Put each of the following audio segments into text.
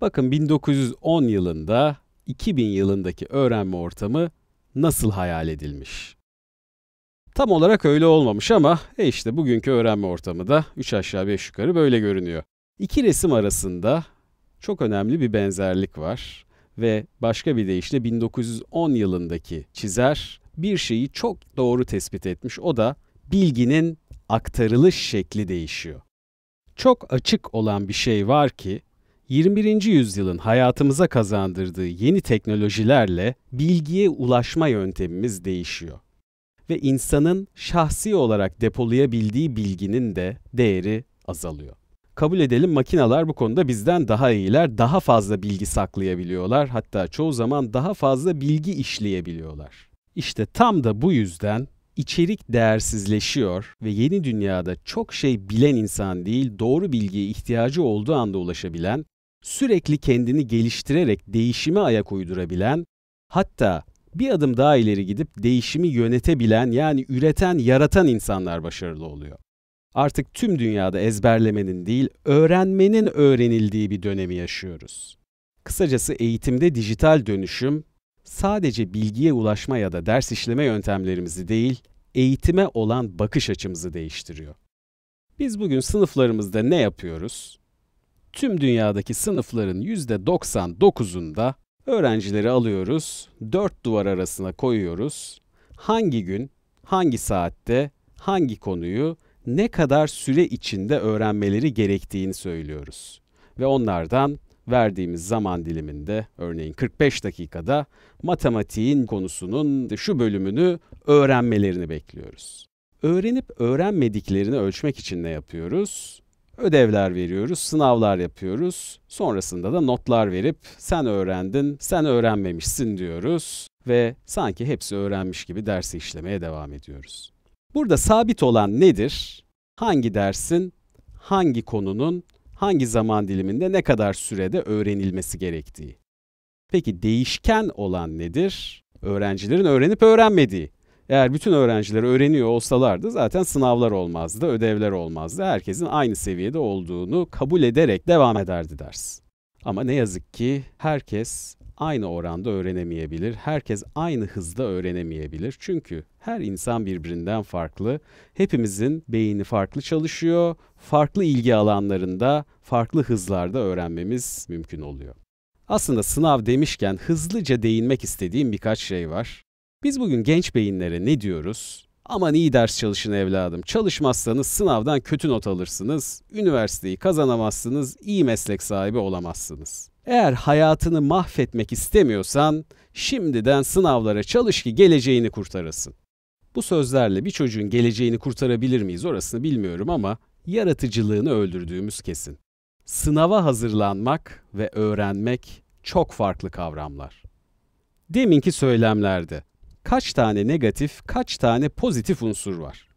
Bakın 1910 yılında 2000 yılındaki öğrenme ortamı nasıl hayal edilmiş? Tam olarak öyle olmamış ama e işte bugünkü öğrenme ortamı da 3 aşağı 5 yukarı böyle görünüyor. İki resim arasında çok önemli bir benzerlik var ve başka bir deyişle 1910 yılındaki çizer bir şeyi çok doğru tespit etmiş. O da bilginin aktarılış şekli değişiyor. Çok açık olan bir şey var ki 21. yüzyılın hayatımıza kazandırdığı yeni teknolojilerle bilgiye ulaşma yöntemimiz değişiyor ve insanın şahsi olarak depolayabildiği bilginin de değeri azalıyor. Kabul edelim makineler bu konuda bizden daha iyiler, daha fazla bilgi saklayabiliyorlar, hatta çoğu zaman daha fazla bilgi işleyebiliyorlar. İşte tam da bu yüzden içerik değersizleşiyor ve yeni dünyada çok şey bilen insan değil, doğru bilgiye ihtiyacı olduğu anda ulaşabilen sürekli kendini geliştirerek değişime ayak uydurabilen, hatta bir adım daha ileri gidip değişimi yönetebilen yani üreten, yaratan insanlar başarılı oluyor. Artık tüm dünyada ezberlemenin değil, öğrenmenin öğrenildiği bir dönemi yaşıyoruz. Kısacası eğitimde dijital dönüşüm sadece bilgiye ulaşma ya da ders işleme yöntemlerimizi değil, eğitime olan bakış açımızı değiştiriyor. Biz bugün sınıflarımızda ne yapıyoruz? tüm dünyadaki sınıfların %99'unda öğrencileri alıyoruz, dört duvar arasına koyuyoruz. Hangi gün, hangi saatte, hangi konuyu, ne kadar süre içinde öğrenmeleri gerektiğini söylüyoruz. Ve onlardan verdiğimiz zaman diliminde örneğin 45 dakikada matematiğin konusunun şu bölümünü öğrenmelerini bekliyoruz. Öğrenip öğrenmediklerini ölçmek için ne yapıyoruz? ödevler veriyoruz, sınavlar yapıyoruz. Sonrasında da notlar verip sen öğrendin, sen öğrenmemişsin diyoruz ve sanki hepsi öğrenmiş gibi dersi işlemeye devam ediyoruz. Burada sabit olan nedir? Hangi dersin, hangi konunun, hangi zaman diliminde ne kadar sürede öğrenilmesi gerektiği. Peki değişken olan nedir? Öğrencilerin öğrenip öğrenmediği. Eğer bütün öğrenciler öğreniyor olsalardı zaten sınavlar olmazdı, ödevler olmazdı. Herkesin aynı seviyede olduğunu kabul ederek devam ederdi ders. Ama ne yazık ki herkes aynı oranda öğrenemeyebilir. Herkes aynı hızda öğrenemeyebilir. Çünkü her insan birbirinden farklı. Hepimizin beyni farklı çalışıyor. Farklı ilgi alanlarında, farklı hızlarda öğrenmemiz mümkün oluyor. Aslında sınav demişken hızlıca değinmek istediğim birkaç şey var. Biz bugün genç beyinlere ne diyoruz? Aman iyi ders çalışın evladım. Çalışmazsanız sınavdan kötü not alırsınız, üniversiteyi kazanamazsınız, iyi meslek sahibi olamazsınız. Eğer hayatını mahvetmek istemiyorsan şimdiden sınavlara çalış ki geleceğini kurtarasın. Bu sözlerle bir çocuğun geleceğini kurtarabilir miyiz orasını bilmiyorum ama yaratıcılığını öldürdüğümüz kesin. Sınava hazırlanmak ve öğrenmek çok farklı kavramlar. Deminki söylemlerde kaç tane negatif, kaç tane pozitif unsur var?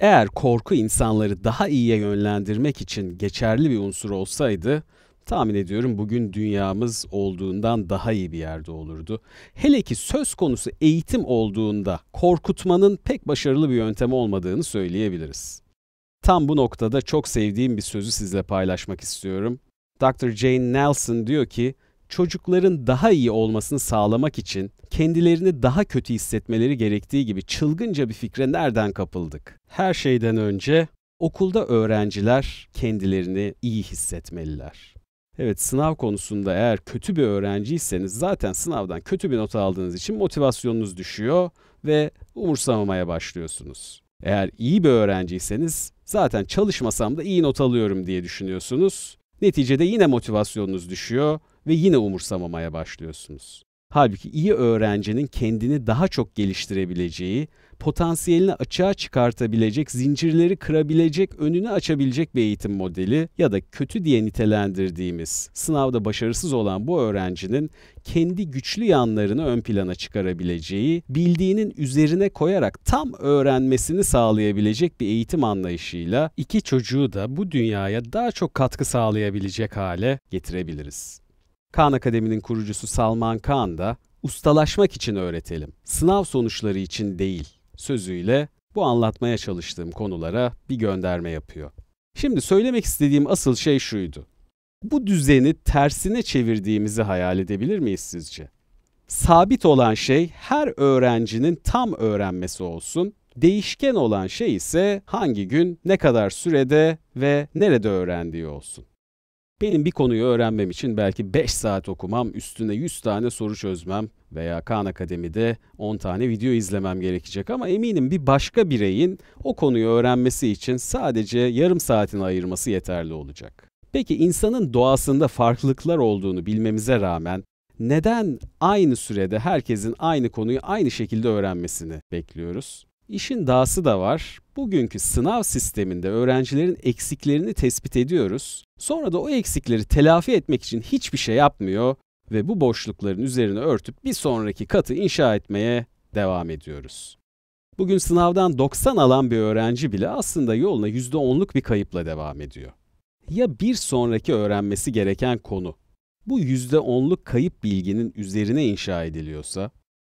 Eğer korku insanları daha iyiye yönlendirmek için geçerli bir unsur olsaydı, tahmin ediyorum bugün dünyamız olduğundan daha iyi bir yerde olurdu. Hele ki söz konusu eğitim olduğunda korkutmanın pek başarılı bir yöntem olmadığını söyleyebiliriz. Tam bu noktada çok sevdiğim bir sözü sizle paylaşmak istiyorum. Dr. Jane Nelson diyor ki, çocukların daha iyi olmasını sağlamak için kendilerini daha kötü hissetmeleri gerektiği gibi çılgınca bir fikre nereden kapıldık? Her şeyden önce okulda öğrenciler kendilerini iyi hissetmeliler. Evet sınav konusunda eğer kötü bir öğrenciyseniz zaten sınavdan kötü bir not aldığınız için motivasyonunuz düşüyor ve umursamamaya başlıyorsunuz. Eğer iyi bir öğrenciyseniz zaten çalışmasam da iyi not alıyorum diye düşünüyorsunuz. Neticede yine motivasyonunuz düşüyor ve yine umursamamaya başlıyorsunuz. Halbuki iyi öğrencinin kendini daha çok geliştirebileceği, potansiyelini açığa çıkartabilecek, zincirleri kırabilecek, önünü açabilecek bir eğitim modeli ya da kötü diye nitelendirdiğimiz, sınavda başarısız olan bu öğrencinin kendi güçlü yanlarını ön plana çıkarabileceği, bildiğinin üzerine koyarak tam öğrenmesini sağlayabilecek bir eğitim anlayışıyla iki çocuğu da bu dünyaya daha çok katkı sağlayabilecek hale getirebiliriz. Kaan Akademi'nin kurucusu Salman Khan da ustalaşmak için öğretelim, sınav sonuçları için değil sözüyle bu anlatmaya çalıştığım konulara bir gönderme yapıyor. Şimdi söylemek istediğim asıl şey şuydu. Bu düzeni tersine çevirdiğimizi hayal edebilir miyiz sizce? Sabit olan şey her öğrencinin tam öğrenmesi olsun. Değişken olan şey ise hangi gün, ne kadar sürede ve nerede öğrendiği olsun. Benim bir konuyu öğrenmem için belki 5 saat okumam, üstüne 100 tane soru çözmem veya Khan Akademi'de 10 tane video izlemem gerekecek ama eminim bir başka bireyin o konuyu öğrenmesi için sadece yarım saatini ayırması yeterli olacak. Peki insanın doğasında farklılıklar olduğunu bilmemize rağmen neden aynı sürede herkesin aynı konuyu aynı şekilde öğrenmesini bekliyoruz? İşin dahası da var. Bugünkü sınav sisteminde öğrencilerin eksiklerini tespit ediyoruz. Sonra da o eksikleri telafi etmek için hiçbir şey yapmıyor ve bu boşlukların üzerine örtüp bir sonraki katı inşa etmeye devam ediyoruz. Bugün sınavdan 90 alan bir öğrenci bile aslında yoluna %10'luk bir kayıpla devam ediyor. Ya bir sonraki öğrenmesi gereken konu bu %10'luk kayıp bilginin üzerine inşa ediliyorsa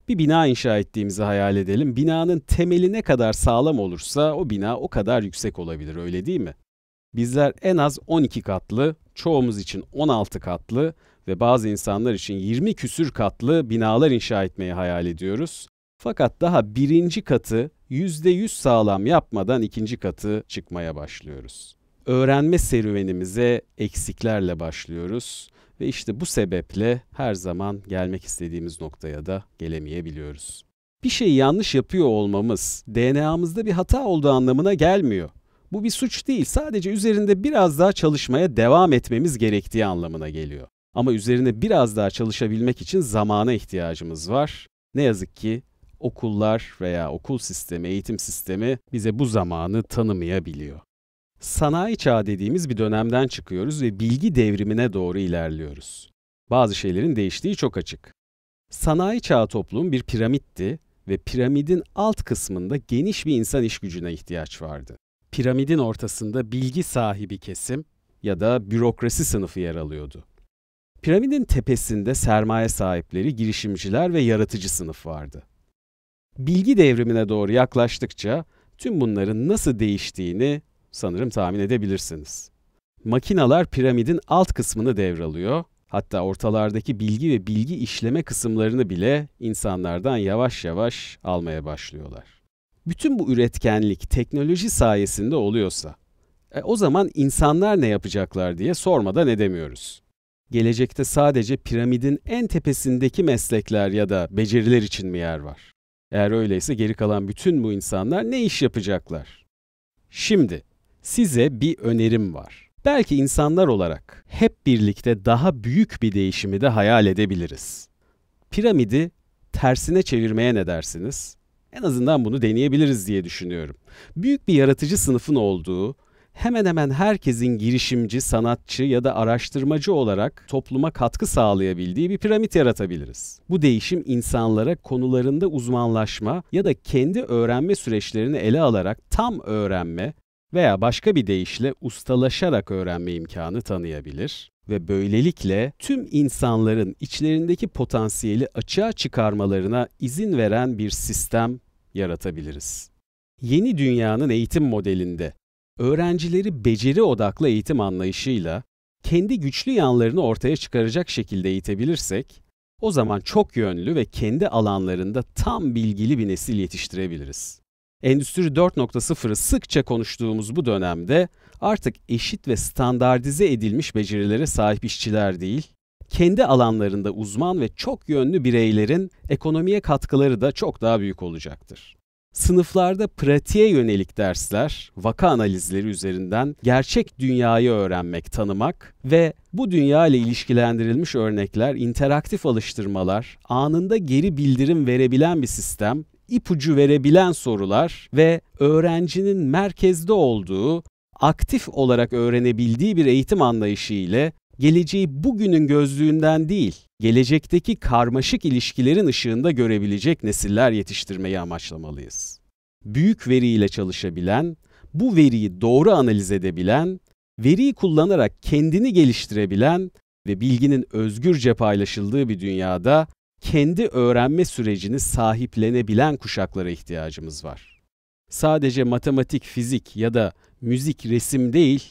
bir bina inşa ettiğimizi hayal edelim. Binanın temeli ne kadar sağlam olursa o bina o kadar yüksek olabilir öyle değil mi? Bizler en az 12 katlı, çoğumuz için 16 katlı ve bazı insanlar için 20 küsür katlı binalar inşa etmeyi hayal ediyoruz. Fakat daha birinci katı %100 sağlam yapmadan ikinci katı çıkmaya başlıyoruz. Öğrenme serüvenimize eksiklerle başlıyoruz ve işte bu sebeple her zaman gelmek istediğimiz noktaya da gelemeyebiliyoruz. Bir şeyi yanlış yapıyor olmamız DNA'mızda bir hata olduğu anlamına gelmiyor. Bu bir suç değil, sadece üzerinde biraz daha çalışmaya devam etmemiz gerektiği anlamına geliyor. Ama üzerine biraz daha çalışabilmek için zamana ihtiyacımız var. Ne yazık ki okullar veya okul sistemi, eğitim sistemi bize bu zamanı tanımayabiliyor. Sanayi çağı dediğimiz bir dönemden çıkıyoruz ve bilgi devrimine doğru ilerliyoruz. Bazı şeylerin değiştiği çok açık. Sanayi çağı toplum bir piramitti ve piramidin alt kısmında geniş bir insan iş gücüne ihtiyaç vardı. Piramidin ortasında bilgi sahibi kesim ya da bürokrasi sınıfı yer alıyordu. Piramidin tepesinde sermaye sahipleri, girişimciler ve yaratıcı sınıf vardı. Bilgi devrimine doğru yaklaştıkça tüm bunların nasıl değiştiğini Sanırım tahmin edebilirsiniz. Makinalar piramidin alt kısmını devralıyor. Hatta ortalardaki bilgi ve bilgi işleme kısımlarını bile insanlardan yavaş yavaş almaya başlıyorlar. Bütün bu üretkenlik teknoloji sayesinde oluyorsa, e, o zaman insanlar ne yapacaklar diye sormadan edemiyoruz. Gelecekte sadece piramidin en tepesindeki meslekler ya da beceriler için mi yer var? Eğer öyleyse geri kalan bütün bu insanlar ne iş yapacaklar? Şimdi size bir önerim var. Belki insanlar olarak hep birlikte daha büyük bir değişimi de hayal edebiliriz. Piramidi tersine çevirmeye ne dersiniz? En azından bunu deneyebiliriz diye düşünüyorum. Büyük bir yaratıcı sınıfın olduğu, hemen hemen herkesin girişimci, sanatçı ya da araştırmacı olarak topluma katkı sağlayabildiği bir piramit yaratabiliriz. Bu değişim insanlara konularında uzmanlaşma ya da kendi öğrenme süreçlerini ele alarak tam öğrenme veya başka bir deyişle ustalaşarak öğrenme imkanı tanıyabilir ve böylelikle tüm insanların içlerindeki potansiyeli açığa çıkarmalarına izin veren bir sistem yaratabiliriz. Yeni dünyanın eğitim modelinde öğrencileri beceri odaklı eğitim anlayışıyla kendi güçlü yanlarını ortaya çıkaracak şekilde eğitebilirsek, o zaman çok yönlü ve kendi alanlarında tam bilgili bir nesil yetiştirebiliriz. Endüstri 4.0'ı sıkça konuştuğumuz bu dönemde artık eşit ve standartize edilmiş becerilere sahip işçiler değil, kendi alanlarında uzman ve çok yönlü bireylerin ekonomiye katkıları da çok daha büyük olacaktır. Sınıflarda pratiğe yönelik dersler, vaka analizleri üzerinden gerçek dünyayı öğrenmek, tanımak ve bu dünya ile ilişkilendirilmiş örnekler, interaktif alıştırmalar, anında geri bildirim verebilen bir sistem ipucu verebilen sorular ve öğrencinin merkezde olduğu, aktif olarak öğrenebildiği bir eğitim anlayışı ile geleceği bugünün gözlüğünden değil, gelecekteki karmaşık ilişkilerin ışığında görebilecek nesiller yetiştirmeyi amaçlamalıyız. Büyük veriyle çalışabilen, bu veriyi doğru analiz edebilen, veriyi kullanarak kendini geliştirebilen ve bilginin özgürce paylaşıldığı bir dünyada kendi öğrenme sürecini sahiplenebilen kuşaklara ihtiyacımız var. Sadece matematik, fizik ya da müzik, resim değil,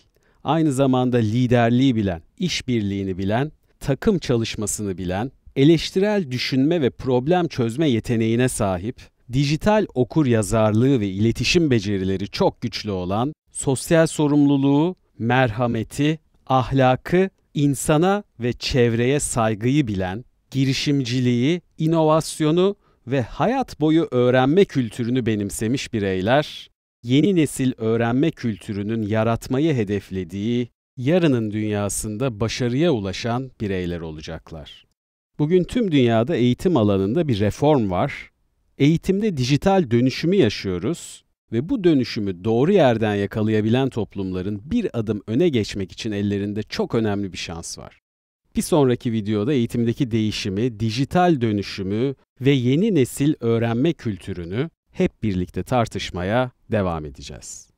aynı zamanda liderliği bilen, işbirliğini bilen, takım çalışmasını bilen, eleştirel düşünme ve problem çözme yeteneğine sahip, dijital okur yazarlığı ve iletişim becerileri çok güçlü olan, sosyal sorumluluğu, merhameti, ahlakı, insana ve çevreye saygıyı bilen, girişimciliği, inovasyonu ve hayat boyu öğrenme kültürünü benimsemiş bireyler, yeni nesil öğrenme kültürünün yaratmayı hedeflediği yarının dünyasında başarıya ulaşan bireyler olacaklar. Bugün tüm dünyada eğitim alanında bir reform var. Eğitimde dijital dönüşümü yaşıyoruz ve bu dönüşümü doğru yerden yakalayabilen toplumların bir adım öne geçmek için ellerinde çok önemli bir şans var. Bir sonraki videoda eğitimdeki değişimi, dijital dönüşümü ve yeni nesil öğrenme kültürünü hep birlikte tartışmaya devam edeceğiz.